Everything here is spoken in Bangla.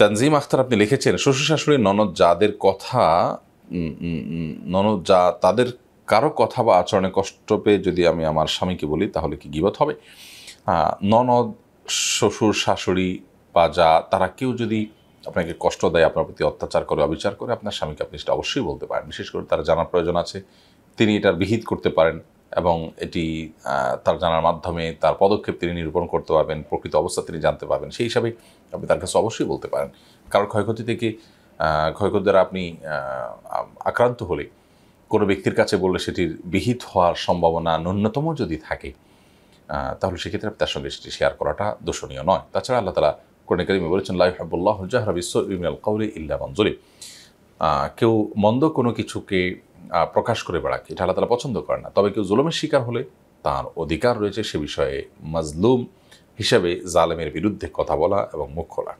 তানজিম আখতার আপনি লিখেছেন শ্বশুর শাশুড়ি ননদ যাদের কথা ননদ যা তাদের কারো কথা বা আচরণে কষ্ট পেয়ে যদি আমি আমার স্বামীকে বলি তাহলে কি গিবত হবে ননদ শ্বশুর শাশুড়ি বা যা তারা কেউ যদি আপনাকে কষ্ট দেয় আপনার প্রতি অত্যাচার করে অবিচার করে আপনার স্বামীকে আপনি সেটা অবশ্যই বলতে পারেন বিশেষ করে তার জানার প্রয়োজন আছে তিনি এটার বিহিত করতে পারেন এবং এটি তার জানার মাধ্যমে তার পদক্ষেপ তিনি নিরূপণ করতে পারবেন প্রকৃত অবস্থা তিনি জানতে পারবেন সেই হিসাবে আপনি তার কাছে অবশ্যই বলতে পারেন কারণ ক্ষয়ক্ষতি থেকে ক্ষয়ক্ষতি দ্বারা আপনি আক্রান্ত হলে কোনো ব্যক্তির কাছে বললে সেটির বিহিত হওয়ার সম্ভাবনা ন্যূনতম যদি থাকে তাহলে সেক্ষেত্রে আপনি তার সঙ্গে সেটি শেয়ার করাটা দোষণীয় নয় তাছাড়া আল্লাহ তালা কোরআন করিমে বলেছেন লাইহাবুল্লাহ জাহরাবিস ইমিনাল কৌরি ইল্লা মঞ্জুরি কেউ মন্দ কোনো কিছুকে প্রকাশ করে বেড়াকে এটা আল্লাহ তালা পছন্দ করে না তবে কেউ জুলুমের শিকার হলে তার অধিকার রয়েছে সে বিষয়ে মাজলুম হিসাবে জালেমের বিরুদ্ধে কথা বলা এবং মুখ খোলা